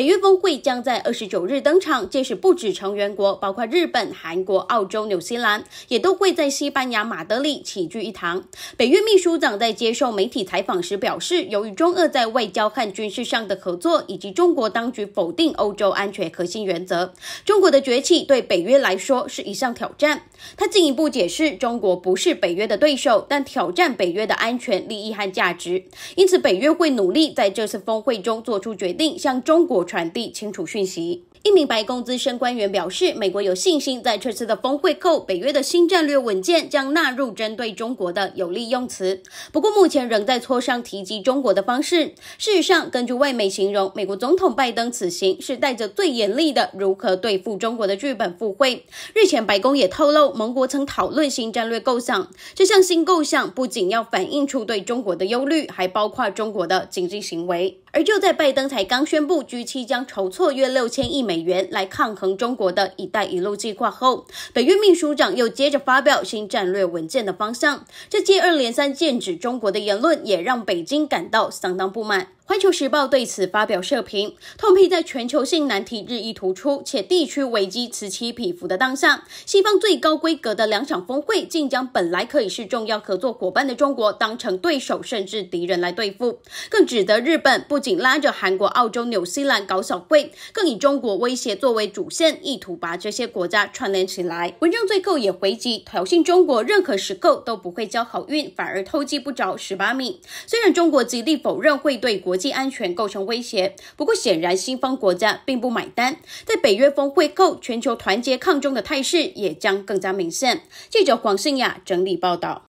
北约峰会将在二十九日登场，届时不止成员国，包括日本、韩国、澳洲、纽西兰，也都会在西班牙马德里齐聚一堂。北约秘书长在接受媒体采访时表示，由于中俄在外交和军事上的合作，以及中国当局否定欧洲安全核心原则，中国的崛起对北约来说是一项挑战。他进一步解释，中国不是北约的对手，但挑战北约的安全利益和价值。因此，北约会努力在这次峰会中做出决定，向中国。传递清楚讯息。一名白宫资深官员表示，美国有信心在这次的峰会后，北约的新战略文件将纳入针对中国的有利用词。不过，目前仍在磋商提及中国的方式。事实上，根据外媒形容，美国总统拜登此行是带着最严厉的如何对付中国的剧本赴会。日前，白宫也透露，盟国曾讨论新战略构想，这项新构想不仅要反映出对中国的忧虑，还包括中国的经济行为。而就在拜登才刚宣布，G7 将筹措约六千亿美元。美元来抗衡中国的一带一路计划后，北约秘书长又接着发表新战略文件的方向，这接二连三剑指中国的言论，也让北京感到相当不满。《环球时报》对此发表社评，痛批在全球性难题日益突出且地区危机此起彼伏的当下，西方最高规格的两场峰会竟将本来可以是重要合作伙伴的中国当成对手甚至敌人来对付，更指责日本不仅拉着韩国、澳洲、纽西兰搞小会，更以中国威胁作为主线，意图把这些国家串联起来。文章最后也回击挑衅中国，任何时刻都不会交好运，反而偷鸡不着十八米。虽然中国极力否认会对国。国际安全构成威胁。不过，显然西方国家并不买单。在北约峰会后，全球团结抗争的态势也将更加明显。记者黄信雅整理报道。